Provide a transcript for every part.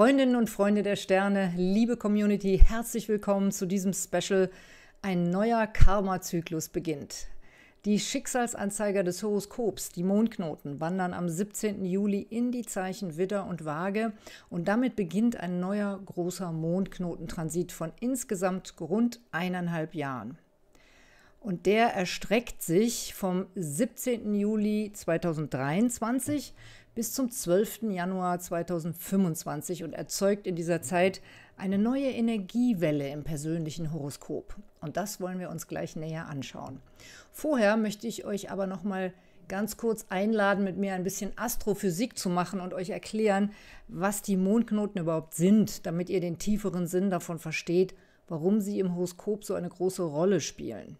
Freundinnen und Freunde der Sterne, liebe Community, herzlich willkommen zu diesem Special. Ein neuer Karma-Zyklus beginnt. Die Schicksalsanzeiger des Horoskops, die Mondknoten, wandern am 17. Juli in die Zeichen Widder und Waage und damit beginnt ein neuer großer Mondknotentransit von insgesamt rund eineinhalb Jahren. Und der erstreckt sich vom 17. Juli 2023 bis zum 12. Januar 2025 und erzeugt in dieser Zeit eine neue Energiewelle im persönlichen Horoskop. Und das wollen wir uns gleich näher anschauen. Vorher möchte ich euch aber noch mal ganz kurz einladen, mit mir ein bisschen Astrophysik zu machen und euch erklären, was die Mondknoten überhaupt sind, damit ihr den tieferen Sinn davon versteht, warum sie im Horoskop so eine große Rolle spielen.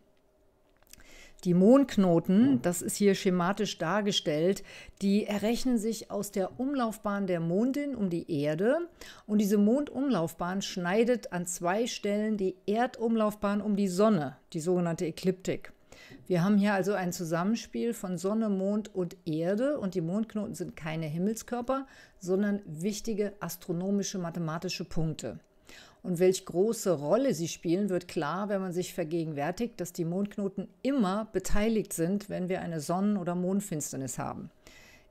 Die Mondknoten, das ist hier schematisch dargestellt, die errechnen sich aus der Umlaufbahn der Mondin um die Erde. Und diese Mondumlaufbahn schneidet an zwei Stellen die Erdumlaufbahn um die Sonne, die sogenannte Ekliptik. Wir haben hier also ein Zusammenspiel von Sonne, Mond und Erde und die Mondknoten sind keine Himmelskörper, sondern wichtige astronomische mathematische Punkte und welche große Rolle sie spielen, wird klar, wenn man sich vergegenwärtigt, dass die Mondknoten immer beteiligt sind, wenn wir eine Sonnen- oder Mondfinsternis haben.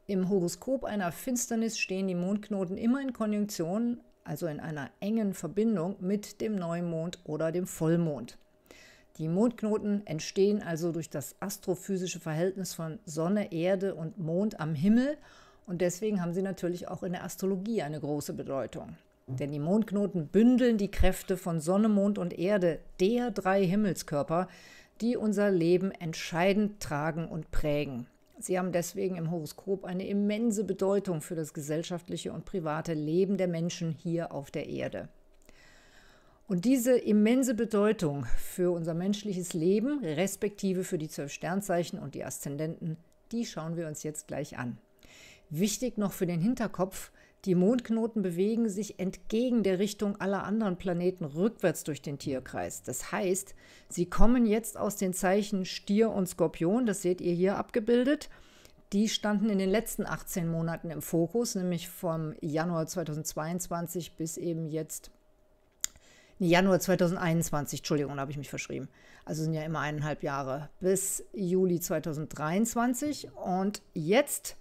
Im Horoskop einer Finsternis stehen die Mondknoten immer in Konjunktion, also in einer engen Verbindung mit dem Neumond oder dem Vollmond. Die Mondknoten entstehen also durch das astrophysische Verhältnis von Sonne, Erde und Mond am Himmel und deswegen haben sie natürlich auch in der Astrologie eine große Bedeutung. Denn die Mondknoten bündeln die Kräfte von Sonne, Mond und Erde, der drei Himmelskörper, die unser Leben entscheidend tragen und prägen. Sie haben deswegen im Horoskop eine immense Bedeutung für das gesellschaftliche und private Leben der Menschen hier auf der Erde. Und diese immense Bedeutung für unser menschliches Leben, respektive für die zwölf Sternzeichen und die Aszendenten, die schauen wir uns jetzt gleich an. Wichtig noch für den Hinterkopf, die Mondknoten bewegen sich entgegen der Richtung aller anderen Planeten rückwärts durch den Tierkreis. Das heißt, sie kommen jetzt aus den Zeichen Stier und Skorpion, das seht ihr hier abgebildet. Die standen in den letzten 18 Monaten im Fokus, nämlich vom Januar 2022 bis eben jetzt Januar 2021, Entschuldigung, da habe ich mich verschrieben. Also sind ja immer eineinhalb Jahre bis Juli 2023 und jetzt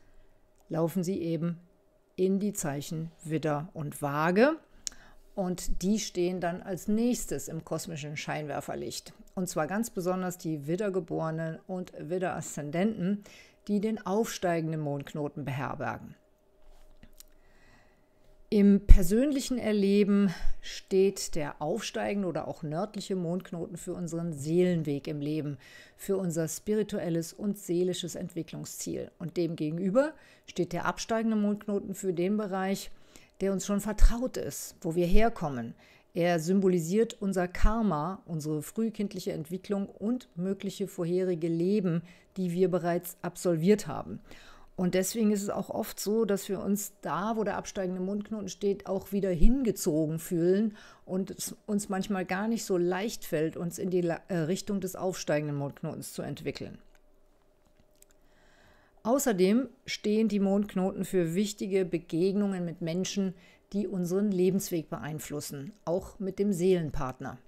laufen sie eben in die Zeichen Widder und Waage. Und die stehen dann als nächstes im kosmischen Scheinwerferlicht. Und zwar ganz besonders die Widdergeborenen und Widderaszendenten, die den aufsteigenden Mondknoten beherbergen. Im persönlichen Erleben steht der aufsteigende oder auch nördliche Mondknoten für unseren Seelenweg im Leben, für unser spirituelles und seelisches Entwicklungsziel. Und demgegenüber steht der absteigende Mondknoten für den Bereich, der uns schon vertraut ist, wo wir herkommen. Er symbolisiert unser Karma, unsere frühkindliche Entwicklung und mögliche vorherige Leben, die wir bereits absolviert haben. Und deswegen ist es auch oft so, dass wir uns da, wo der absteigende Mundknoten steht, auch wieder hingezogen fühlen und es uns manchmal gar nicht so leicht fällt, uns in die äh, Richtung des aufsteigenden Mundknotens zu entwickeln. Außerdem stehen die Mondknoten für wichtige Begegnungen mit Menschen, die unseren Lebensweg beeinflussen, auch mit dem Seelenpartner.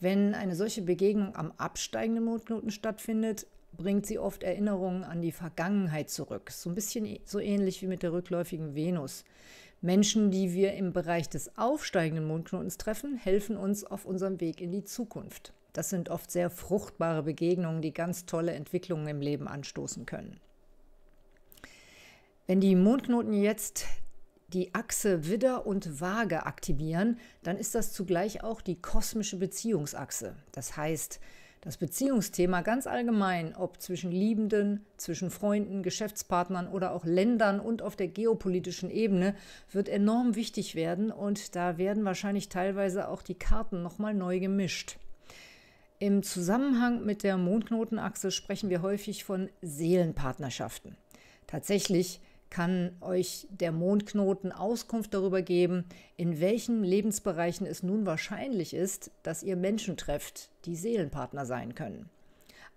Wenn eine solche Begegnung am absteigenden Mondknoten stattfindet, bringt sie oft Erinnerungen an die Vergangenheit zurück. So ein bisschen e-, so ähnlich wie mit der rückläufigen Venus. Menschen, die wir im Bereich des aufsteigenden Mondknotens treffen, helfen uns auf unserem Weg in die Zukunft. Das sind oft sehr fruchtbare Begegnungen, die ganz tolle Entwicklungen im Leben anstoßen können. Wenn die Mondknoten jetzt die Achse Widder und Waage aktivieren, dann ist das zugleich auch die kosmische Beziehungsachse. Das heißt, das Beziehungsthema ganz allgemein, ob zwischen Liebenden, zwischen Freunden, Geschäftspartnern oder auch Ländern und auf der geopolitischen Ebene, wird enorm wichtig werden und da werden wahrscheinlich teilweise auch die Karten nochmal neu gemischt. Im Zusammenhang mit der Mondknotenachse sprechen wir häufig von Seelenpartnerschaften. Tatsächlich kann euch der Mondknoten Auskunft darüber geben, in welchen Lebensbereichen es nun wahrscheinlich ist, dass ihr Menschen trefft, die Seelenpartner sein können.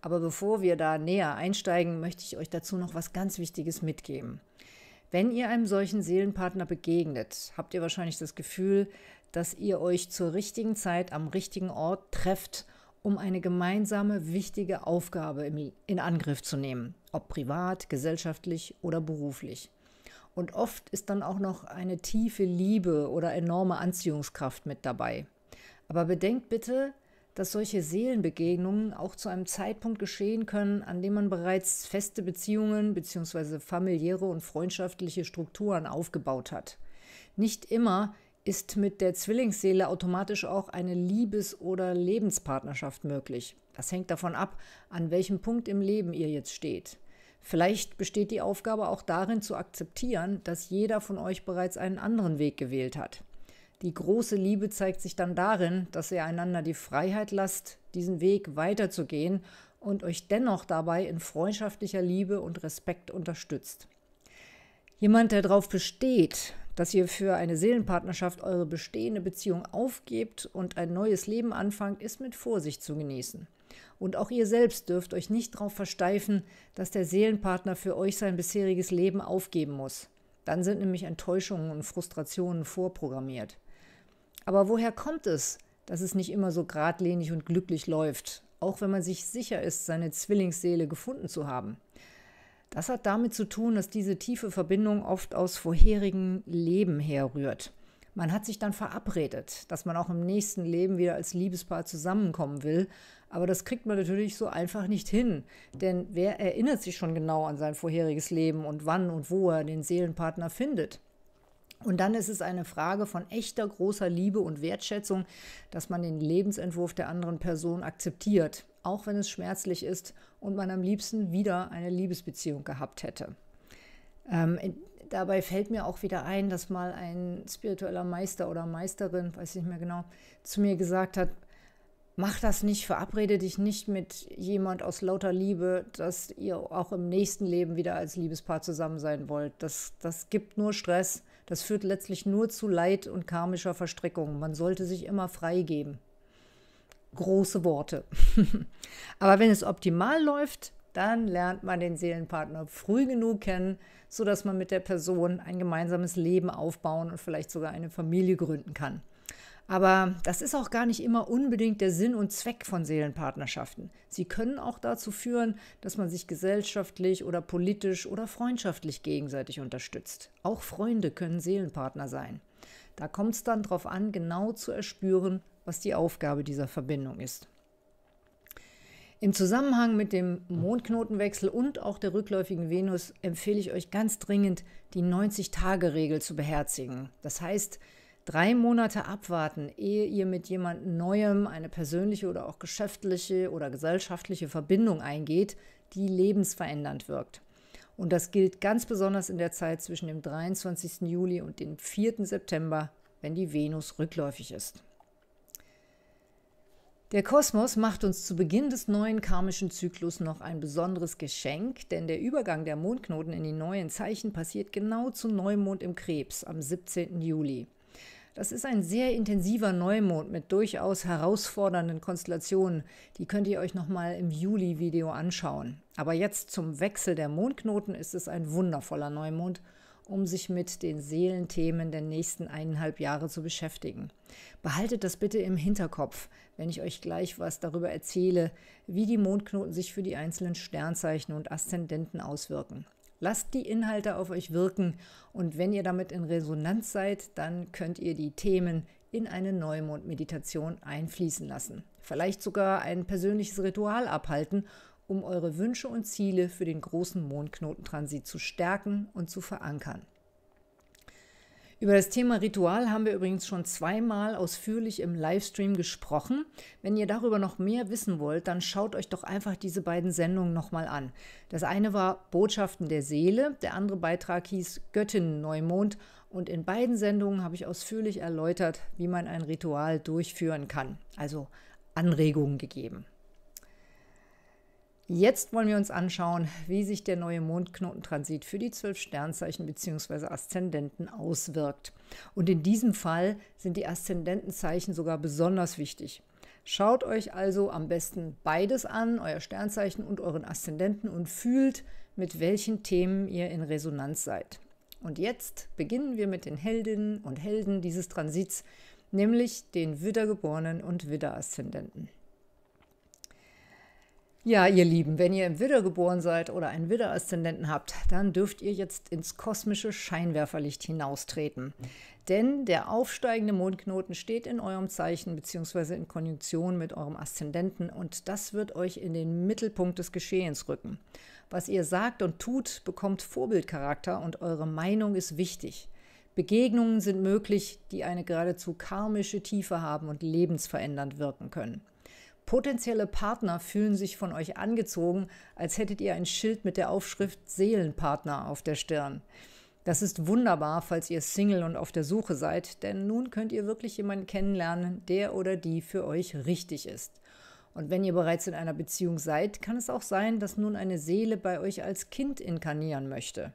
Aber bevor wir da näher einsteigen, möchte ich euch dazu noch was ganz Wichtiges mitgeben. Wenn ihr einem solchen Seelenpartner begegnet, habt ihr wahrscheinlich das Gefühl, dass ihr euch zur richtigen Zeit am richtigen Ort trefft um eine gemeinsame wichtige Aufgabe in Angriff zu nehmen, ob privat, gesellschaftlich oder beruflich. Und oft ist dann auch noch eine tiefe Liebe oder enorme Anziehungskraft mit dabei. Aber bedenkt bitte, dass solche Seelenbegegnungen auch zu einem Zeitpunkt geschehen können, an dem man bereits feste Beziehungen bzw. familiäre und freundschaftliche Strukturen aufgebaut hat. Nicht immer ist mit der Zwillingsseele automatisch auch eine Liebes- oder Lebenspartnerschaft möglich. Das hängt davon ab, an welchem Punkt im Leben ihr jetzt steht. Vielleicht besteht die Aufgabe auch darin zu akzeptieren, dass jeder von euch bereits einen anderen Weg gewählt hat. Die große Liebe zeigt sich dann darin, dass ihr einander die Freiheit lasst, diesen Weg weiterzugehen und euch dennoch dabei in freundschaftlicher Liebe und Respekt unterstützt. Jemand, der darauf besteht, dass ihr für eine Seelenpartnerschaft eure bestehende Beziehung aufgebt und ein neues Leben anfangt, ist mit Vorsicht zu genießen. Und auch ihr selbst dürft euch nicht darauf versteifen, dass der Seelenpartner für euch sein bisheriges Leben aufgeben muss. Dann sind nämlich Enttäuschungen und Frustrationen vorprogrammiert. Aber woher kommt es, dass es nicht immer so geradlinig und glücklich läuft, auch wenn man sich sicher ist, seine Zwillingsseele gefunden zu haben? Das hat damit zu tun, dass diese tiefe Verbindung oft aus vorherigen Leben herrührt. Man hat sich dann verabredet, dass man auch im nächsten Leben wieder als Liebespaar zusammenkommen will. Aber das kriegt man natürlich so einfach nicht hin. Denn wer erinnert sich schon genau an sein vorheriges Leben und wann und wo er den Seelenpartner findet? Und dann ist es eine Frage von echter großer Liebe und Wertschätzung, dass man den Lebensentwurf der anderen Person akzeptiert auch wenn es schmerzlich ist und man am liebsten wieder eine Liebesbeziehung gehabt hätte. Ähm, dabei fällt mir auch wieder ein, dass mal ein spiritueller Meister oder Meisterin, weiß ich nicht mehr genau, zu mir gesagt hat, mach das nicht, verabrede dich nicht mit jemand aus lauter Liebe, dass ihr auch im nächsten Leben wieder als Liebespaar zusammen sein wollt. Das, das gibt nur Stress, das führt letztlich nur zu Leid und karmischer Verstrickung. Man sollte sich immer freigeben große Worte. Aber wenn es optimal läuft, dann lernt man den Seelenpartner früh genug kennen, sodass man mit der Person ein gemeinsames Leben aufbauen und vielleicht sogar eine Familie gründen kann. Aber das ist auch gar nicht immer unbedingt der Sinn und Zweck von Seelenpartnerschaften. Sie können auch dazu führen, dass man sich gesellschaftlich oder politisch oder freundschaftlich gegenseitig unterstützt. Auch Freunde können Seelenpartner sein. Da kommt es dann darauf an, genau zu erspüren, was die Aufgabe dieser Verbindung ist. Im Zusammenhang mit dem Mondknotenwechsel und auch der rückläufigen Venus empfehle ich euch ganz dringend, die 90-Tage-Regel zu beherzigen. Das heißt, drei Monate abwarten, ehe ihr mit jemand Neuem eine persönliche oder auch geschäftliche oder gesellschaftliche Verbindung eingeht, die lebensverändernd wirkt. Und das gilt ganz besonders in der Zeit zwischen dem 23. Juli und dem 4. September, wenn die Venus rückläufig ist. Der Kosmos macht uns zu Beginn des neuen karmischen Zyklus noch ein besonderes Geschenk, denn der Übergang der Mondknoten in die neuen Zeichen passiert genau zum Neumond im Krebs am 17. Juli. Das ist ein sehr intensiver Neumond mit durchaus herausfordernden Konstellationen. Die könnt ihr euch nochmal im Juli-Video anschauen. Aber jetzt zum Wechsel der Mondknoten ist es ein wundervoller Neumond, um sich mit den Seelenthemen der nächsten eineinhalb Jahre zu beschäftigen. Behaltet das bitte im Hinterkopf, wenn ich euch gleich was darüber erzähle, wie die Mondknoten sich für die einzelnen Sternzeichen und Aszendenten auswirken. Lasst die Inhalte auf euch wirken und wenn ihr damit in Resonanz seid, dann könnt ihr die Themen in eine Neumond-Meditation einfließen lassen. Vielleicht sogar ein persönliches Ritual abhalten, um eure Wünsche und Ziele für den großen Mondknotentransit zu stärken und zu verankern. Über das Thema Ritual haben wir übrigens schon zweimal ausführlich im Livestream gesprochen. Wenn ihr darüber noch mehr wissen wollt, dann schaut euch doch einfach diese beiden Sendungen nochmal an. Das eine war Botschaften der Seele, der andere Beitrag hieß Göttinnen Neumond und in beiden Sendungen habe ich ausführlich erläutert, wie man ein Ritual durchführen kann, also Anregungen gegeben. Jetzt wollen wir uns anschauen, wie sich der neue Mondknotentransit für die zwölf Sternzeichen bzw. Aszendenten auswirkt. Und in diesem Fall sind die Aszendentenzeichen sogar besonders wichtig. Schaut euch also am besten beides an, euer Sternzeichen und euren Aszendenten, und fühlt, mit welchen Themen ihr in Resonanz seid. Und jetzt beginnen wir mit den Heldinnen und Helden dieses Transits, nämlich den Widdergeborenen und Widderaszendenten. Ja, ihr Lieben, wenn ihr im Widder geboren seid oder einen Widder-Aszendenten habt, dann dürft ihr jetzt ins kosmische Scheinwerferlicht hinaustreten. Denn der aufsteigende Mondknoten steht in eurem Zeichen bzw. in Konjunktion mit eurem Aszendenten und das wird euch in den Mittelpunkt des Geschehens rücken. Was ihr sagt und tut, bekommt Vorbildcharakter und eure Meinung ist wichtig. Begegnungen sind möglich, die eine geradezu karmische Tiefe haben und lebensverändernd wirken können. Potenzielle Partner fühlen sich von euch angezogen, als hättet ihr ein Schild mit der Aufschrift Seelenpartner auf der Stirn. Das ist wunderbar, falls ihr Single und auf der Suche seid, denn nun könnt ihr wirklich jemanden kennenlernen, der oder die für euch richtig ist. Und wenn ihr bereits in einer Beziehung seid, kann es auch sein, dass nun eine Seele bei euch als Kind inkarnieren möchte.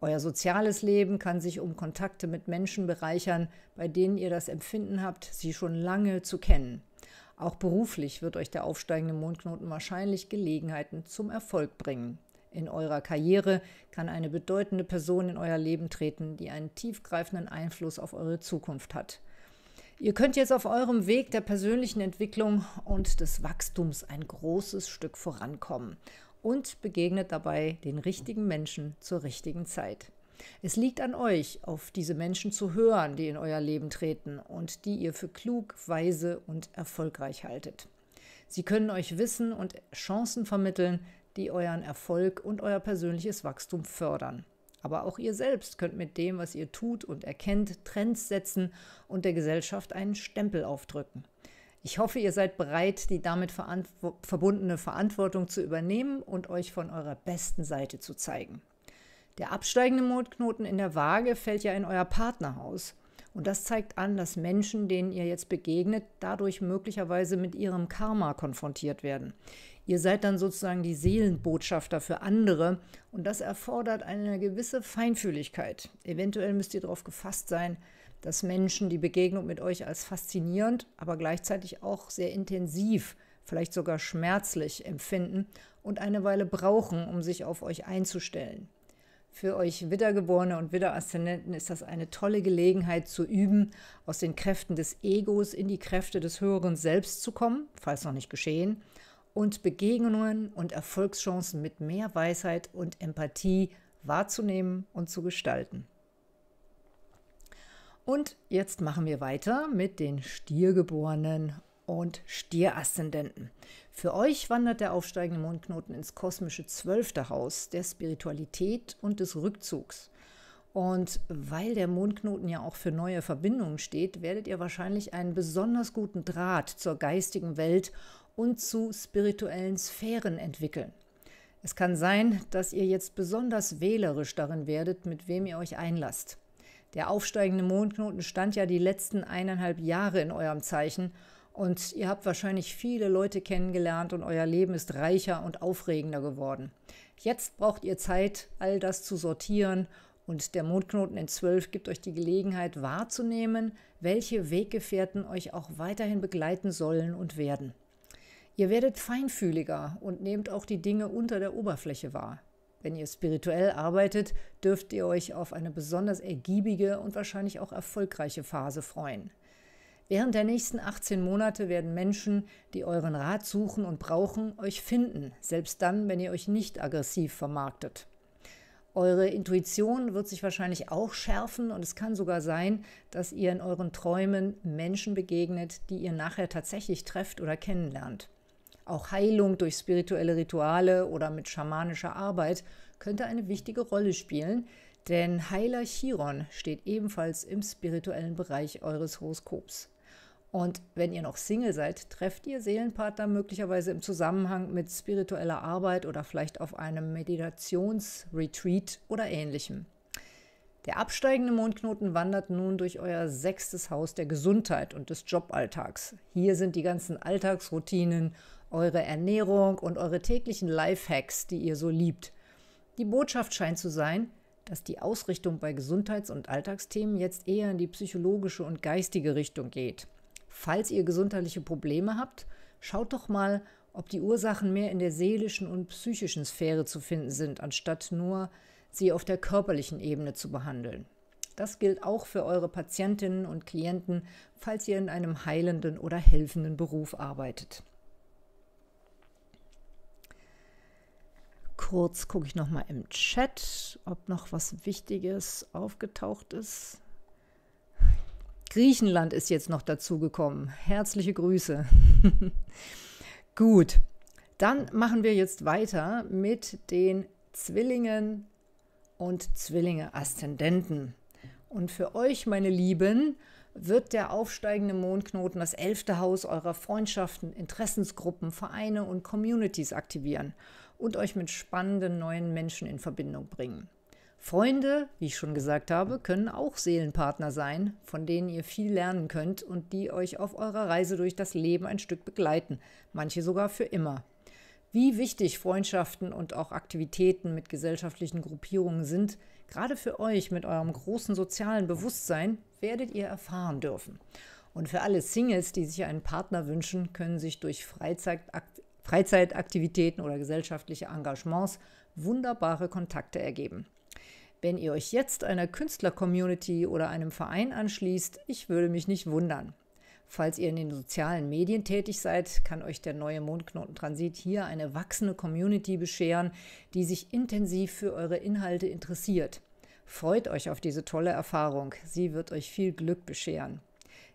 Euer soziales Leben kann sich um Kontakte mit Menschen bereichern, bei denen ihr das Empfinden habt, sie schon lange zu kennen. Auch beruflich wird euch der aufsteigende Mondknoten wahrscheinlich Gelegenheiten zum Erfolg bringen. In eurer Karriere kann eine bedeutende Person in euer Leben treten, die einen tiefgreifenden Einfluss auf eure Zukunft hat. Ihr könnt jetzt auf eurem Weg der persönlichen Entwicklung und des Wachstums ein großes Stück vorankommen und begegnet dabei den richtigen Menschen zur richtigen Zeit. Es liegt an euch, auf diese Menschen zu hören, die in euer Leben treten und die ihr für klug, weise und erfolgreich haltet. Sie können euch Wissen und Chancen vermitteln, die euren Erfolg und euer persönliches Wachstum fördern. Aber auch ihr selbst könnt mit dem, was ihr tut und erkennt, Trends setzen und der Gesellschaft einen Stempel aufdrücken. Ich hoffe, ihr seid bereit, die damit verantw verbundene Verantwortung zu übernehmen und euch von eurer besten Seite zu zeigen. Der absteigende Mondknoten in der Waage fällt ja in euer Partnerhaus. Und das zeigt an, dass Menschen, denen ihr jetzt begegnet, dadurch möglicherweise mit ihrem Karma konfrontiert werden. Ihr seid dann sozusagen die Seelenbotschafter für andere und das erfordert eine gewisse Feinfühligkeit. Eventuell müsst ihr darauf gefasst sein, dass Menschen die Begegnung mit euch als faszinierend, aber gleichzeitig auch sehr intensiv, vielleicht sogar schmerzlich empfinden und eine Weile brauchen, um sich auf euch einzustellen. Für euch Wiedergeborene und Wiederaszendenten ist das eine tolle Gelegenheit zu üben, aus den Kräften des Egos in die Kräfte des höheren Selbst zu kommen, falls noch nicht geschehen, und Begegnungen und Erfolgschancen mit mehr Weisheit und Empathie wahrzunehmen und zu gestalten. Und jetzt machen wir weiter mit den Stiergeborenen und Stieraszendenten. Für euch wandert der aufsteigende Mondknoten ins kosmische zwölfte Haus der Spiritualität und des Rückzugs. Und weil der Mondknoten ja auch für neue Verbindungen steht, werdet ihr wahrscheinlich einen besonders guten Draht zur geistigen Welt und zu spirituellen Sphären entwickeln. Es kann sein, dass ihr jetzt besonders wählerisch darin werdet, mit wem ihr euch einlasst. Der aufsteigende Mondknoten stand ja die letzten eineinhalb Jahre in eurem Zeichen und ihr habt wahrscheinlich viele Leute kennengelernt und euer Leben ist reicher und aufregender geworden. Jetzt braucht ihr Zeit, all das zu sortieren und der Mondknoten in 12 gibt euch die Gelegenheit wahrzunehmen, welche Weggefährten euch auch weiterhin begleiten sollen und werden. Ihr werdet feinfühliger und nehmt auch die Dinge unter der Oberfläche wahr. Wenn ihr spirituell arbeitet, dürft ihr euch auf eine besonders ergiebige und wahrscheinlich auch erfolgreiche Phase freuen. Während der nächsten 18 Monate werden Menschen, die euren Rat suchen und brauchen, euch finden, selbst dann, wenn ihr euch nicht aggressiv vermarktet. Eure Intuition wird sich wahrscheinlich auch schärfen und es kann sogar sein, dass ihr in euren Träumen Menschen begegnet, die ihr nachher tatsächlich trefft oder kennenlernt. Auch Heilung durch spirituelle Rituale oder mit schamanischer Arbeit könnte eine wichtige Rolle spielen, denn Heiler Chiron steht ebenfalls im spirituellen Bereich eures Horoskops. Und wenn ihr noch Single seid, trefft ihr Seelenpartner möglicherweise im Zusammenhang mit spiritueller Arbeit oder vielleicht auf einem Meditationsretreat oder ähnlichem. Der absteigende Mondknoten wandert nun durch euer sechstes Haus der Gesundheit und des Joballtags. Hier sind die ganzen Alltagsroutinen, eure Ernährung und eure täglichen Lifehacks, die ihr so liebt. Die Botschaft scheint zu sein, dass die Ausrichtung bei Gesundheits- und Alltagsthemen jetzt eher in die psychologische und geistige Richtung geht. Falls ihr gesundheitliche Probleme habt, schaut doch mal, ob die Ursachen mehr in der seelischen und psychischen Sphäre zu finden sind, anstatt nur sie auf der körperlichen Ebene zu behandeln. Das gilt auch für eure Patientinnen und Klienten, falls ihr in einem heilenden oder helfenden Beruf arbeitet. Kurz gucke ich noch mal im Chat, ob noch was Wichtiges aufgetaucht ist. Griechenland ist jetzt noch dazugekommen. Herzliche Grüße. Gut, dann machen wir jetzt weiter mit den Zwillingen und Zwillinge-Aszendenten. Und für euch, meine Lieben, wird der aufsteigende Mondknoten das elfte Haus eurer Freundschaften, Interessensgruppen, Vereine und Communities aktivieren und euch mit spannenden neuen Menschen in Verbindung bringen. Freunde, wie ich schon gesagt habe, können auch Seelenpartner sein, von denen ihr viel lernen könnt und die euch auf eurer Reise durch das Leben ein Stück begleiten, manche sogar für immer. Wie wichtig Freundschaften und auch Aktivitäten mit gesellschaftlichen Gruppierungen sind, gerade für euch mit eurem großen sozialen Bewusstsein, werdet ihr erfahren dürfen. Und für alle Singles, die sich einen Partner wünschen, können sich durch Freizeitaktivitäten oder gesellschaftliche Engagements wunderbare Kontakte ergeben. Wenn ihr euch jetzt einer Künstler-Community oder einem Verein anschließt, ich würde mich nicht wundern. Falls ihr in den sozialen Medien tätig seid, kann euch der neue Mondknotentransit hier eine wachsende Community bescheren, die sich intensiv für eure Inhalte interessiert. Freut euch auf diese tolle Erfahrung. Sie wird euch viel Glück bescheren.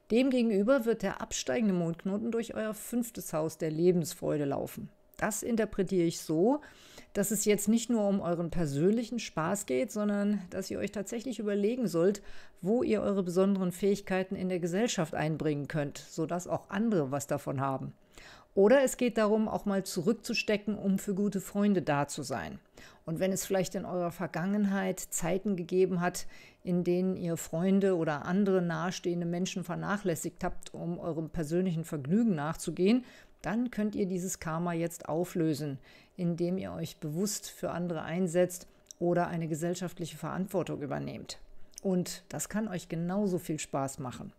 Demgegenüber wird der absteigende Mondknoten durch euer fünftes Haus der Lebensfreude laufen. Das interpretiere ich so, dass es jetzt nicht nur um euren persönlichen Spaß geht, sondern dass ihr euch tatsächlich überlegen sollt, wo ihr eure besonderen Fähigkeiten in der Gesellschaft einbringen könnt, sodass auch andere was davon haben. Oder es geht darum, auch mal zurückzustecken, um für gute Freunde da zu sein. Und wenn es vielleicht in eurer Vergangenheit Zeiten gegeben hat, in denen ihr Freunde oder andere nahestehende Menschen vernachlässigt habt, um eurem persönlichen Vergnügen nachzugehen, dann könnt ihr dieses Karma jetzt auflösen, indem ihr euch bewusst für andere einsetzt oder eine gesellschaftliche Verantwortung übernehmt. Und das kann euch genauso viel Spaß machen.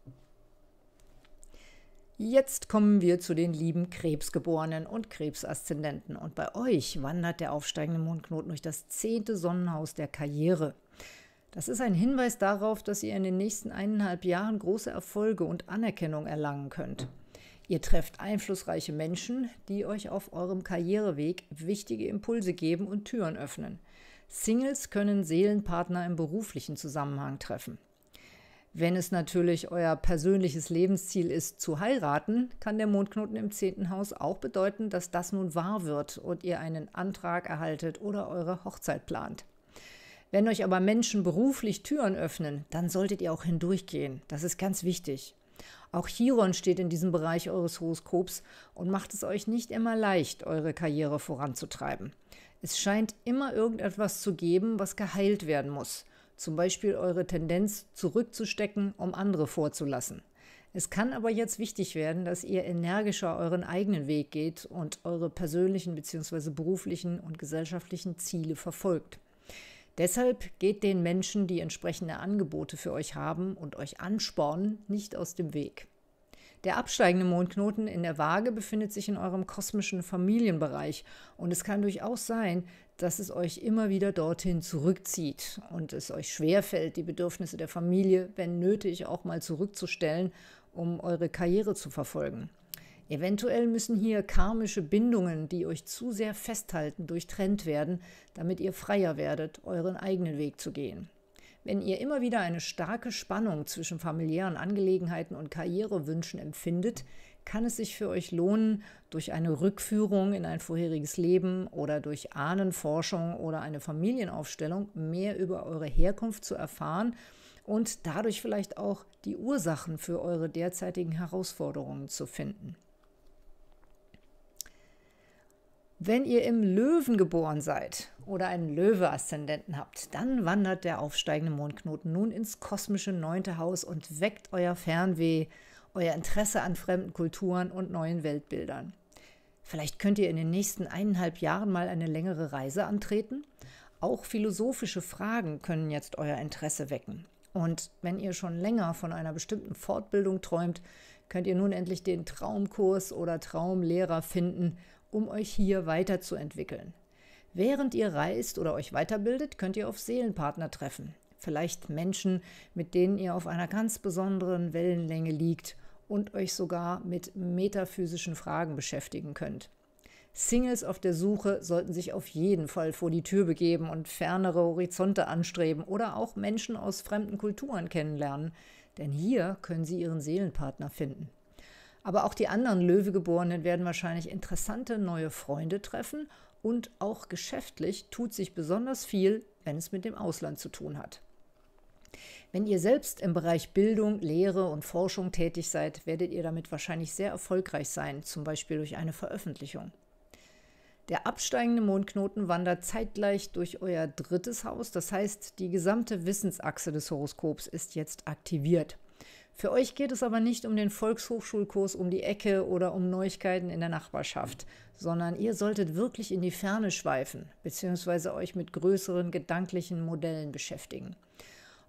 Jetzt kommen wir zu den lieben Krebsgeborenen und Krebsaszendenten. Und bei euch wandert der aufsteigende Mondknoten durch das zehnte Sonnenhaus der Karriere. Das ist ein Hinweis darauf, dass ihr in den nächsten eineinhalb Jahren große Erfolge und Anerkennung erlangen könnt. Ihr trefft einflussreiche Menschen, die euch auf eurem Karriereweg wichtige Impulse geben und Türen öffnen. Singles können Seelenpartner im beruflichen Zusammenhang treffen. Wenn es natürlich euer persönliches Lebensziel ist, zu heiraten, kann der Mondknoten im 10. Haus auch bedeuten, dass das nun wahr wird und ihr einen Antrag erhaltet oder eure Hochzeit plant. Wenn euch aber Menschen beruflich Türen öffnen, dann solltet ihr auch hindurchgehen. Das ist ganz wichtig. Auch Chiron steht in diesem Bereich eures Horoskops und macht es euch nicht immer leicht, eure Karriere voranzutreiben. Es scheint immer irgendetwas zu geben, was geheilt werden muss. Zum Beispiel eure Tendenz zurückzustecken, um andere vorzulassen. Es kann aber jetzt wichtig werden, dass ihr energischer euren eigenen Weg geht und eure persönlichen bzw. beruflichen und gesellschaftlichen Ziele verfolgt. Deshalb geht den Menschen, die entsprechende Angebote für euch haben und euch anspornen, nicht aus dem Weg. Der absteigende Mondknoten in der Waage befindet sich in eurem kosmischen Familienbereich und es kann durchaus sein, dass es euch immer wieder dorthin zurückzieht und es euch schwerfällt, die Bedürfnisse der Familie, wenn nötig, auch mal zurückzustellen, um eure Karriere zu verfolgen. Eventuell müssen hier karmische Bindungen, die euch zu sehr festhalten, durchtrennt werden, damit ihr freier werdet, euren eigenen Weg zu gehen. Wenn ihr immer wieder eine starke Spannung zwischen familiären Angelegenheiten und Karrierewünschen empfindet, kann es sich für euch lohnen, durch eine Rückführung in ein vorheriges Leben oder durch Ahnenforschung oder eine Familienaufstellung mehr über eure Herkunft zu erfahren und dadurch vielleicht auch die Ursachen für eure derzeitigen Herausforderungen zu finden. Wenn ihr im Löwen geboren seid oder einen Löwe-Aszendenten habt, dann wandert der aufsteigende Mondknoten nun ins kosmische neunte Haus und weckt euer Fernweh, euer Interesse an fremden Kulturen und neuen Weltbildern. Vielleicht könnt ihr in den nächsten eineinhalb Jahren mal eine längere Reise antreten. Auch philosophische Fragen können jetzt euer Interesse wecken. Und wenn ihr schon länger von einer bestimmten Fortbildung träumt, könnt ihr nun endlich den Traumkurs oder Traumlehrer finden – um euch hier weiterzuentwickeln. Während ihr reist oder euch weiterbildet, könnt ihr auf Seelenpartner treffen. Vielleicht Menschen, mit denen ihr auf einer ganz besonderen Wellenlänge liegt und euch sogar mit metaphysischen Fragen beschäftigen könnt. Singles auf der Suche sollten sich auf jeden Fall vor die Tür begeben und fernere Horizonte anstreben oder auch Menschen aus fremden Kulturen kennenlernen, denn hier können sie ihren Seelenpartner finden. Aber auch die anderen Löwegeborenen werden wahrscheinlich interessante neue Freunde treffen und auch geschäftlich tut sich besonders viel, wenn es mit dem Ausland zu tun hat. Wenn ihr selbst im Bereich Bildung, Lehre und Forschung tätig seid, werdet ihr damit wahrscheinlich sehr erfolgreich sein, zum Beispiel durch eine Veröffentlichung. Der absteigende Mondknoten wandert zeitgleich durch euer drittes Haus, das heißt, die gesamte Wissensachse des Horoskops ist jetzt aktiviert. Für euch geht es aber nicht um den Volkshochschulkurs um die Ecke oder um Neuigkeiten in der Nachbarschaft, sondern ihr solltet wirklich in die Ferne schweifen, bzw. euch mit größeren gedanklichen Modellen beschäftigen.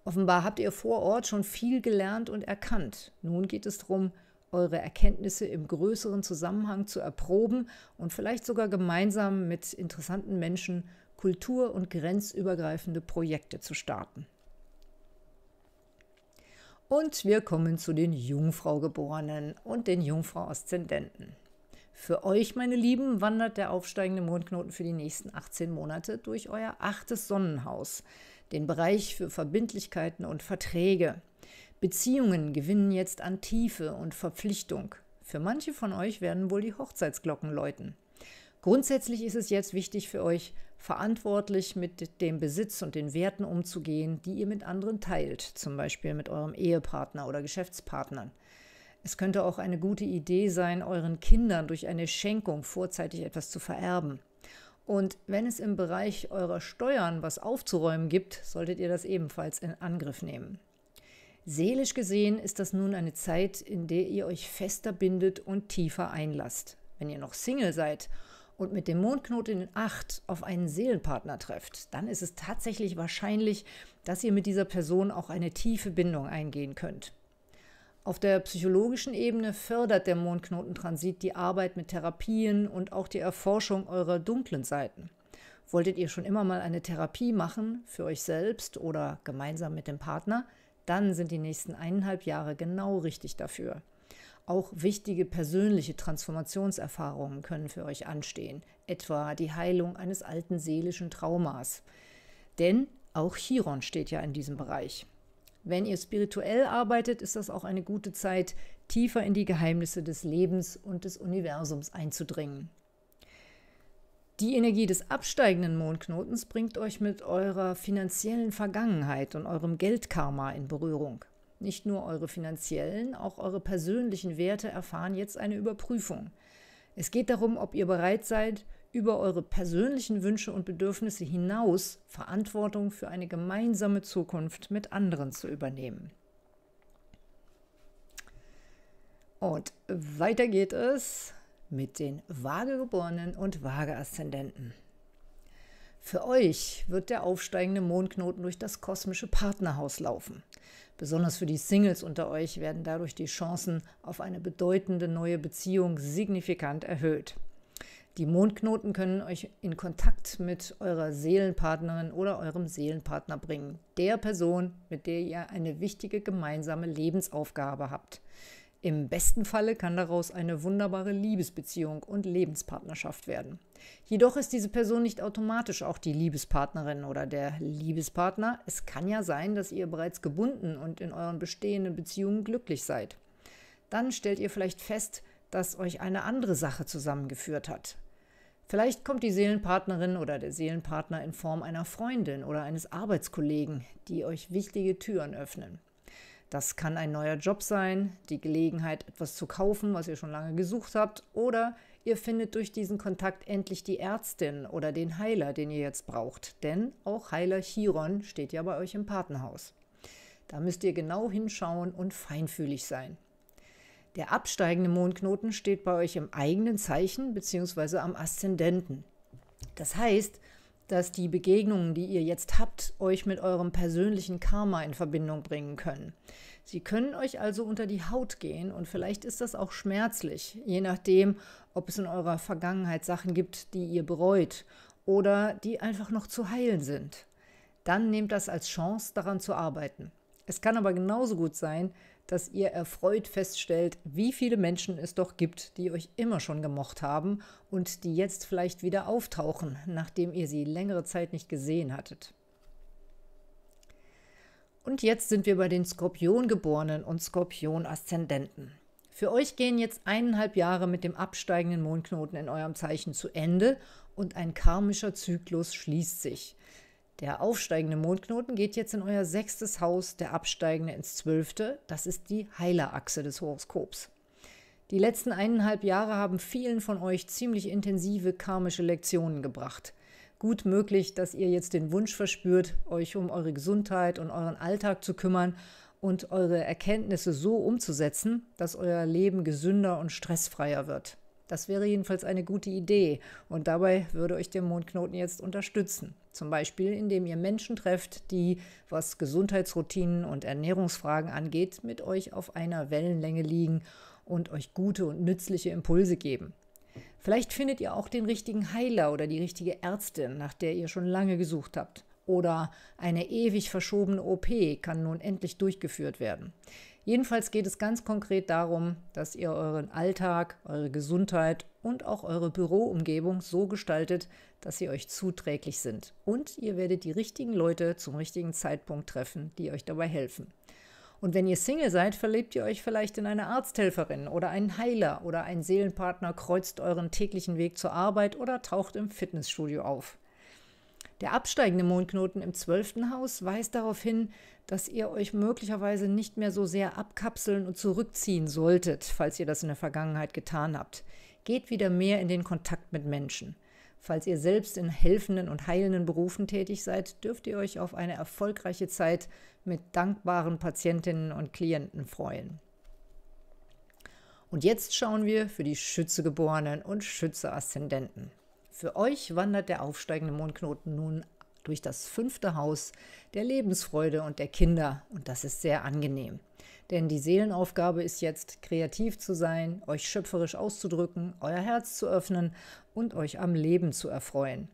Offenbar habt ihr vor Ort schon viel gelernt und erkannt. Nun geht es darum, eure Erkenntnisse im größeren Zusammenhang zu erproben und vielleicht sogar gemeinsam mit interessanten Menschen kultur- und grenzübergreifende Projekte zu starten. Und wir kommen zu den Jungfraugeborenen und den Jungfrau-Aszendenten. Für euch, meine Lieben, wandert der aufsteigende Mondknoten für die nächsten 18 Monate durch euer achtes Sonnenhaus, den Bereich für Verbindlichkeiten und Verträge. Beziehungen gewinnen jetzt an Tiefe und Verpflichtung. Für manche von euch werden wohl die Hochzeitsglocken läuten. Grundsätzlich ist es jetzt wichtig für euch, verantwortlich mit dem Besitz und den Werten umzugehen, die ihr mit anderen teilt, zum Beispiel mit eurem Ehepartner oder Geschäftspartnern. Es könnte auch eine gute Idee sein, euren Kindern durch eine Schenkung vorzeitig etwas zu vererben. Und wenn es im Bereich eurer Steuern was aufzuräumen gibt, solltet ihr das ebenfalls in Angriff nehmen. Seelisch gesehen ist das nun eine Zeit, in der ihr euch fester bindet und tiefer einlasst. Wenn ihr noch Single seid und mit dem Mondknoten in 8 auf einen Seelenpartner trefft, dann ist es tatsächlich wahrscheinlich, dass ihr mit dieser Person auch eine tiefe Bindung eingehen könnt. Auf der psychologischen Ebene fördert der Mondknotentransit die Arbeit mit Therapien und auch die Erforschung eurer dunklen Seiten. Wolltet ihr schon immer mal eine Therapie machen, für euch selbst oder gemeinsam mit dem Partner, dann sind die nächsten eineinhalb Jahre genau richtig dafür. Auch wichtige persönliche Transformationserfahrungen können für euch anstehen, etwa die Heilung eines alten seelischen Traumas. Denn auch Chiron steht ja in diesem Bereich. Wenn ihr spirituell arbeitet, ist das auch eine gute Zeit, tiefer in die Geheimnisse des Lebens und des Universums einzudringen. Die Energie des absteigenden Mondknotens bringt euch mit eurer finanziellen Vergangenheit und eurem Geldkarma in Berührung. Nicht nur eure finanziellen, auch eure persönlichen Werte erfahren jetzt eine Überprüfung. Es geht darum, ob ihr bereit seid, über eure persönlichen Wünsche und Bedürfnisse hinaus Verantwortung für eine gemeinsame Zukunft mit anderen zu übernehmen. Und weiter geht es mit den Vagegeborenen und Vageaszendenten. Für euch wird der aufsteigende Mondknoten durch das kosmische Partnerhaus laufen. Besonders für die Singles unter euch werden dadurch die Chancen auf eine bedeutende neue Beziehung signifikant erhöht. Die Mondknoten können euch in Kontakt mit eurer Seelenpartnerin oder eurem Seelenpartner bringen, der Person, mit der ihr eine wichtige gemeinsame Lebensaufgabe habt. Im besten Falle kann daraus eine wunderbare Liebesbeziehung und Lebenspartnerschaft werden. Jedoch ist diese Person nicht automatisch auch die Liebespartnerin oder der Liebespartner. Es kann ja sein, dass ihr bereits gebunden und in euren bestehenden Beziehungen glücklich seid. Dann stellt ihr vielleicht fest, dass euch eine andere Sache zusammengeführt hat. Vielleicht kommt die Seelenpartnerin oder der Seelenpartner in Form einer Freundin oder eines Arbeitskollegen, die euch wichtige Türen öffnen. Das kann ein neuer Job sein, die Gelegenheit, etwas zu kaufen, was ihr schon lange gesucht habt, oder ihr findet durch diesen Kontakt endlich die Ärztin oder den Heiler, den ihr jetzt braucht. Denn auch Heiler Chiron steht ja bei euch im Patenhaus. Da müsst ihr genau hinschauen und feinfühlig sein. Der absteigende Mondknoten steht bei euch im eigenen Zeichen bzw. am Aszendenten. Das heißt, dass die Begegnungen, die ihr jetzt habt, euch mit eurem persönlichen Karma in Verbindung bringen können. Sie können euch also unter die Haut gehen und vielleicht ist das auch schmerzlich, je nachdem, ob es in eurer Vergangenheit Sachen gibt, die ihr bereut oder die einfach noch zu heilen sind. Dann nehmt das als Chance, daran zu arbeiten. Es kann aber genauso gut sein, dass ihr erfreut feststellt, wie viele Menschen es doch gibt, die euch immer schon gemocht haben und die jetzt vielleicht wieder auftauchen, nachdem ihr sie längere Zeit nicht gesehen hattet. Und jetzt sind wir bei den Skorpiongeborenen und Skorpion-Aszendenten. Für euch gehen jetzt eineinhalb Jahre mit dem absteigenden Mondknoten in eurem Zeichen zu Ende und ein karmischer Zyklus schließt sich. Der aufsteigende Mondknoten geht jetzt in euer sechstes Haus, der absteigende ins zwölfte. Das ist die Heilerachse des Horoskops. Die letzten eineinhalb Jahre haben vielen von euch ziemlich intensive karmische Lektionen gebracht gut möglich, dass ihr jetzt den Wunsch verspürt, euch um eure Gesundheit und euren Alltag zu kümmern und eure Erkenntnisse so umzusetzen, dass euer Leben gesünder und stressfreier wird. Das wäre jedenfalls eine gute Idee und dabei würde euch der Mondknoten jetzt unterstützen. Zum Beispiel, indem ihr Menschen trefft, die, was Gesundheitsroutinen und Ernährungsfragen angeht, mit euch auf einer Wellenlänge liegen und euch gute und nützliche Impulse geben. Vielleicht findet ihr auch den richtigen Heiler oder die richtige Ärztin, nach der ihr schon lange gesucht habt. Oder eine ewig verschobene OP kann nun endlich durchgeführt werden. Jedenfalls geht es ganz konkret darum, dass ihr euren Alltag, eure Gesundheit und auch eure Büroumgebung so gestaltet, dass sie euch zuträglich sind. Und ihr werdet die richtigen Leute zum richtigen Zeitpunkt treffen, die euch dabei helfen. Und wenn ihr Single seid, verlebt ihr euch vielleicht in eine Arzthelferin oder einen Heiler oder ein Seelenpartner kreuzt euren täglichen Weg zur Arbeit oder taucht im Fitnessstudio auf. Der absteigende Mondknoten im 12. Haus weist darauf hin, dass ihr euch möglicherweise nicht mehr so sehr abkapseln und zurückziehen solltet, falls ihr das in der Vergangenheit getan habt. Geht wieder mehr in den Kontakt mit Menschen. Falls ihr selbst in helfenden und heilenden Berufen tätig seid, dürft ihr euch auf eine erfolgreiche Zeit mit dankbaren Patientinnen und Klienten freuen. Und jetzt schauen wir für die Schützegeborenen und Schütze-Aszendenten. Für euch wandert der aufsteigende Mondknoten nun durch das fünfte Haus der Lebensfreude und der Kinder. Und das ist sehr angenehm. Denn die Seelenaufgabe ist jetzt, kreativ zu sein, euch schöpferisch auszudrücken, euer Herz zu öffnen und euch am Leben zu erfreuen.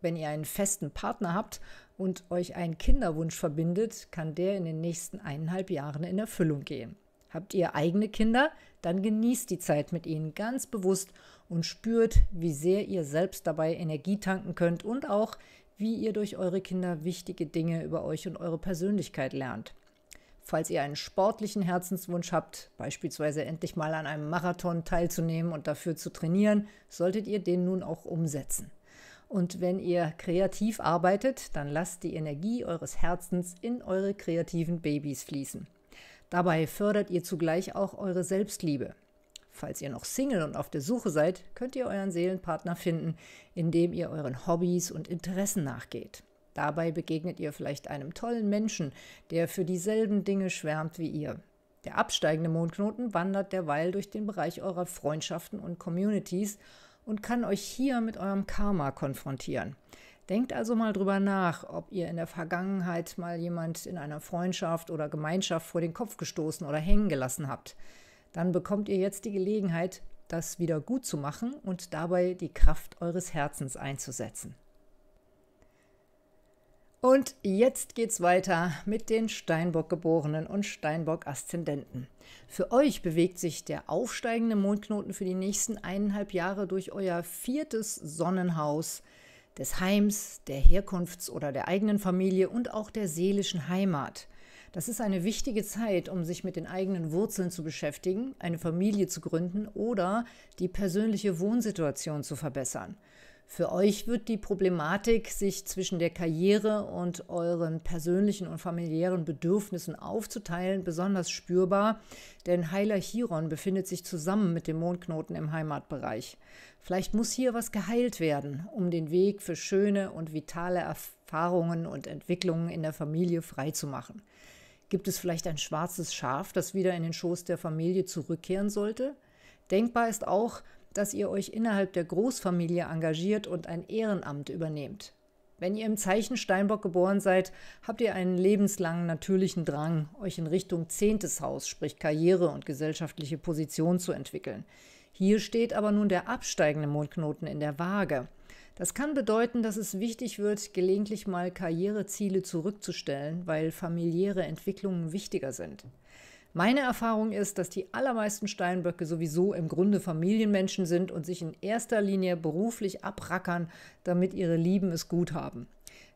Wenn ihr einen festen Partner habt und euch ein Kinderwunsch verbindet, kann der in den nächsten eineinhalb Jahren in Erfüllung gehen. Habt ihr eigene Kinder, dann genießt die Zeit mit ihnen ganz bewusst und spürt, wie sehr ihr selbst dabei Energie tanken könnt und auch, wie ihr durch eure Kinder wichtige Dinge über euch und eure Persönlichkeit lernt. Falls ihr einen sportlichen Herzenswunsch habt, beispielsweise endlich mal an einem Marathon teilzunehmen und dafür zu trainieren, solltet ihr den nun auch umsetzen. Und wenn ihr kreativ arbeitet, dann lasst die Energie eures Herzens in eure kreativen Babys fließen. Dabei fördert ihr zugleich auch eure Selbstliebe. Falls ihr noch Single und auf der Suche seid, könnt ihr euren Seelenpartner finden, indem ihr euren Hobbys und Interessen nachgeht. Dabei begegnet ihr vielleicht einem tollen Menschen, der für dieselben Dinge schwärmt wie ihr. Der absteigende Mondknoten wandert derweil durch den Bereich eurer Freundschaften und Communities und kann euch hier mit eurem Karma konfrontieren. Denkt also mal drüber nach, ob ihr in der Vergangenheit mal jemand in einer Freundschaft oder Gemeinschaft vor den Kopf gestoßen oder hängen gelassen habt dann bekommt ihr jetzt die Gelegenheit, das wieder gut zu machen und dabei die Kraft eures Herzens einzusetzen. Und jetzt geht's weiter mit den Steinbock-Geborenen und Steinbock-Aszendenten. Für euch bewegt sich der aufsteigende Mondknoten für die nächsten eineinhalb Jahre durch euer viertes Sonnenhaus des Heims, der Herkunfts- oder der eigenen Familie und auch der seelischen Heimat. Das ist eine wichtige Zeit, um sich mit den eigenen Wurzeln zu beschäftigen, eine Familie zu gründen oder die persönliche Wohnsituation zu verbessern. Für euch wird die Problematik, sich zwischen der Karriere und euren persönlichen und familiären Bedürfnissen aufzuteilen, besonders spürbar, denn Heiler Chiron befindet sich zusammen mit dem Mondknoten im Heimatbereich. Vielleicht muss hier was geheilt werden, um den Weg für schöne und vitale Erfahrungen und Entwicklungen in der Familie freizumachen. Gibt es vielleicht ein schwarzes Schaf, das wieder in den Schoß der Familie zurückkehren sollte? Denkbar ist auch, dass ihr euch innerhalb der Großfamilie engagiert und ein Ehrenamt übernehmt. Wenn ihr im Zeichen Steinbock geboren seid, habt ihr einen lebenslangen natürlichen Drang, euch in Richtung zehntes Haus, sprich Karriere und gesellschaftliche Position zu entwickeln. Hier steht aber nun der absteigende Mondknoten in der Waage. Das kann bedeuten, dass es wichtig wird, gelegentlich mal Karriereziele zurückzustellen, weil familiäre Entwicklungen wichtiger sind. Meine Erfahrung ist, dass die allermeisten Steinböcke sowieso im Grunde Familienmenschen sind und sich in erster Linie beruflich abrackern, damit ihre Lieben es gut haben.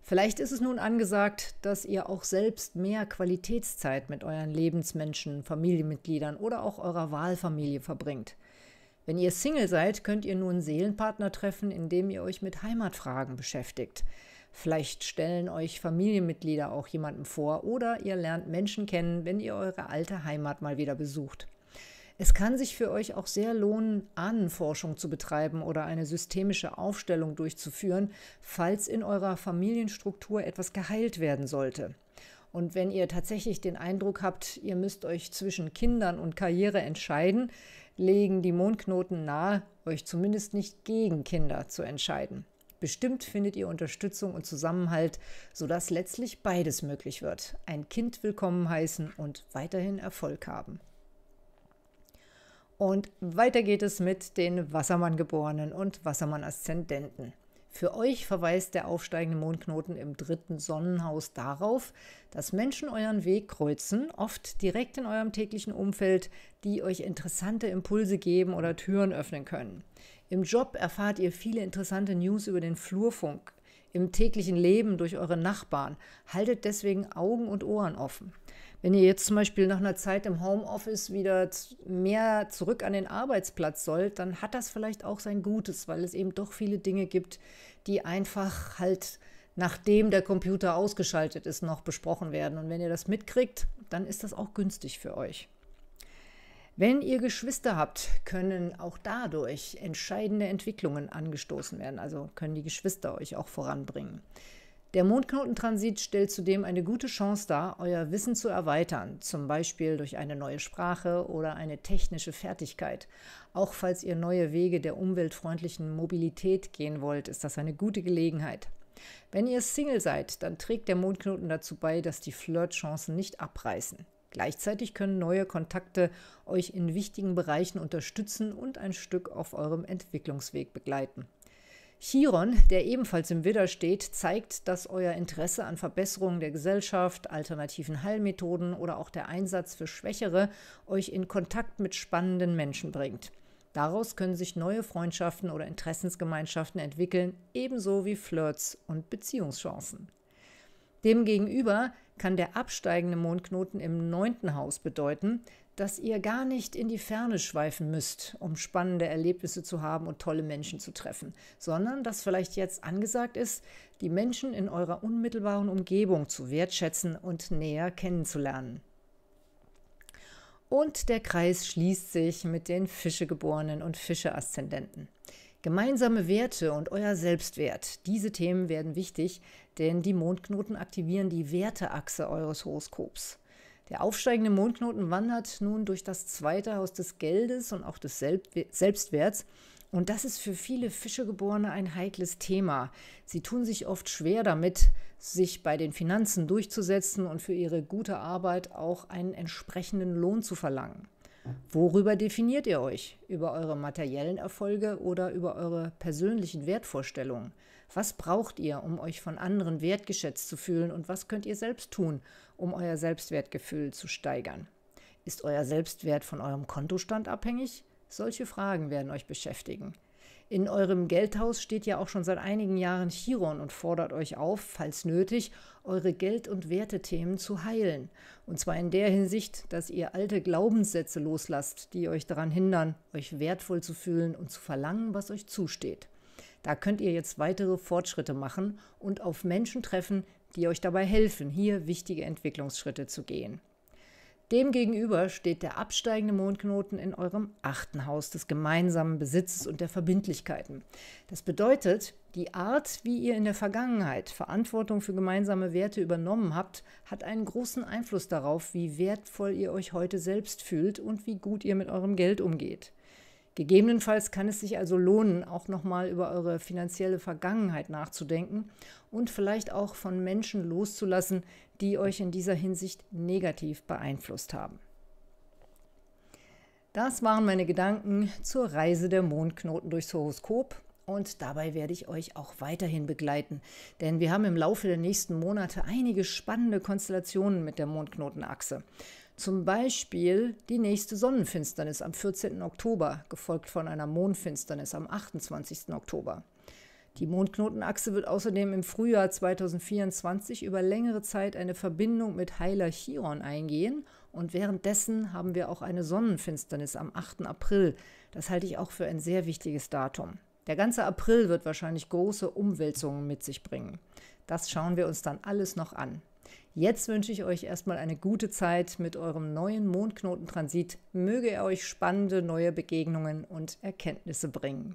Vielleicht ist es nun angesagt, dass ihr auch selbst mehr Qualitätszeit mit euren Lebensmenschen, Familienmitgliedern oder auch eurer Wahlfamilie verbringt. Wenn ihr Single seid, könnt ihr nun Seelenpartner treffen, indem ihr euch mit Heimatfragen beschäftigt. Vielleicht stellen euch Familienmitglieder auch jemandem vor oder ihr lernt Menschen kennen, wenn ihr eure alte Heimat mal wieder besucht. Es kann sich für euch auch sehr lohnen, Ahnenforschung zu betreiben oder eine systemische Aufstellung durchzuführen, falls in eurer Familienstruktur etwas geheilt werden sollte. Und wenn ihr tatsächlich den Eindruck habt, ihr müsst euch zwischen Kindern und Karriere entscheiden, legen die Mondknoten nahe, euch zumindest nicht gegen Kinder zu entscheiden. Bestimmt findet ihr Unterstützung und Zusammenhalt, sodass letztlich beides möglich wird. Ein Kind willkommen heißen und weiterhin Erfolg haben. Und weiter geht es mit den Wassermann-Geborenen und Wassermann-Aszendenten. Für euch verweist der aufsteigende Mondknoten im dritten Sonnenhaus darauf, dass Menschen euren Weg kreuzen, oft direkt in eurem täglichen Umfeld, die euch interessante Impulse geben oder Türen öffnen können. Im Job erfahrt ihr viele interessante News über den Flurfunk, im täglichen Leben durch eure Nachbarn. Haltet deswegen Augen und Ohren offen. Wenn ihr jetzt zum Beispiel nach einer Zeit im Homeoffice wieder mehr zurück an den Arbeitsplatz sollt, dann hat das vielleicht auch sein Gutes, weil es eben doch viele Dinge gibt, die einfach halt nachdem der Computer ausgeschaltet ist, noch besprochen werden. Und wenn ihr das mitkriegt, dann ist das auch günstig für euch. Wenn ihr Geschwister habt, können auch dadurch entscheidende Entwicklungen angestoßen werden. Also können die Geschwister euch auch voranbringen. Der Mondknotentransit stellt zudem eine gute Chance dar, euer Wissen zu erweitern, zum Beispiel durch eine neue Sprache oder eine technische Fertigkeit. Auch falls ihr neue Wege der umweltfreundlichen Mobilität gehen wollt, ist das eine gute Gelegenheit. Wenn ihr Single seid, dann trägt der Mondknoten dazu bei, dass die Flirtchancen nicht abreißen. Gleichzeitig können neue Kontakte euch in wichtigen Bereichen unterstützen und ein Stück auf eurem Entwicklungsweg begleiten. Chiron, der ebenfalls im Widder steht, zeigt, dass euer Interesse an Verbesserungen der Gesellschaft, alternativen Heilmethoden oder auch der Einsatz für Schwächere euch in Kontakt mit spannenden Menschen bringt. Daraus können sich neue Freundschaften oder Interessensgemeinschaften entwickeln, ebenso wie Flirts und Beziehungschancen. Demgegenüber kann der absteigende Mondknoten im neunten Haus bedeuten, dass ihr gar nicht in die Ferne schweifen müsst, um spannende Erlebnisse zu haben und tolle Menschen zu treffen, sondern dass vielleicht jetzt angesagt ist, die Menschen in eurer unmittelbaren Umgebung zu wertschätzen und näher kennenzulernen. Und der Kreis schließt sich mit den Fischegeborenen und Fischeaszendenten. Gemeinsame Werte und euer Selbstwert, diese Themen werden wichtig, denn die Mondknoten aktivieren die Werteachse eures Horoskops. Der aufsteigende Mondknoten wandert nun durch das zweite Haus des Geldes und auch des Selbstwerts. Und das ist für viele Fischegeborene ein heikles Thema. Sie tun sich oft schwer damit, sich bei den Finanzen durchzusetzen und für ihre gute Arbeit auch einen entsprechenden Lohn zu verlangen. Worüber definiert ihr euch? Über eure materiellen Erfolge oder über eure persönlichen Wertvorstellungen? Was braucht ihr, um euch von anderen wertgeschätzt zu fühlen und was könnt ihr selbst tun, um euer Selbstwertgefühl zu steigern. Ist euer Selbstwert von eurem Kontostand abhängig? Solche Fragen werden euch beschäftigen. In eurem Geldhaus steht ja auch schon seit einigen Jahren Chiron und fordert euch auf, falls nötig, eure Geld- und Wertethemen zu heilen. Und zwar in der Hinsicht, dass ihr alte Glaubenssätze loslasst, die euch daran hindern, euch wertvoll zu fühlen und zu verlangen, was euch zusteht. Da könnt ihr jetzt weitere Fortschritte machen und auf Menschen treffen, die euch dabei helfen, hier wichtige Entwicklungsschritte zu gehen. Demgegenüber steht der absteigende Mondknoten in eurem achten Haus des gemeinsamen Besitzes und der Verbindlichkeiten. Das bedeutet, die Art, wie ihr in der Vergangenheit Verantwortung für gemeinsame Werte übernommen habt, hat einen großen Einfluss darauf, wie wertvoll ihr euch heute selbst fühlt und wie gut ihr mit eurem Geld umgeht. Gegebenenfalls kann es sich also lohnen, auch nochmal über eure finanzielle Vergangenheit nachzudenken und vielleicht auch von Menschen loszulassen, die euch in dieser Hinsicht negativ beeinflusst haben. Das waren meine Gedanken zur Reise der Mondknoten durchs Horoskop. Und dabei werde ich euch auch weiterhin begleiten, denn wir haben im Laufe der nächsten Monate einige spannende Konstellationen mit der Mondknotenachse. Zum Beispiel die nächste Sonnenfinsternis am 14. Oktober, gefolgt von einer Mondfinsternis am 28. Oktober. Die Mondknotenachse wird außerdem im Frühjahr 2024 über längere Zeit eine Verbindung mit Heiler Chiron eingehen und währenddessen haben wir auch eine Sonnenfinsternis am 8. April. Das halte ich auch für ein sehr wichtiges Datum. Der ganze April wird wahrscheinlich große Umwälzungen mit sich bringen. Das schauen wir uns dann alles noch an. Jetzt wünsche ich euch erstmal eine gute Zeit mit eurem neuen Mondknotentransit. Möge er euch spannende neue Begegnungen und Erkenntnisse bringen.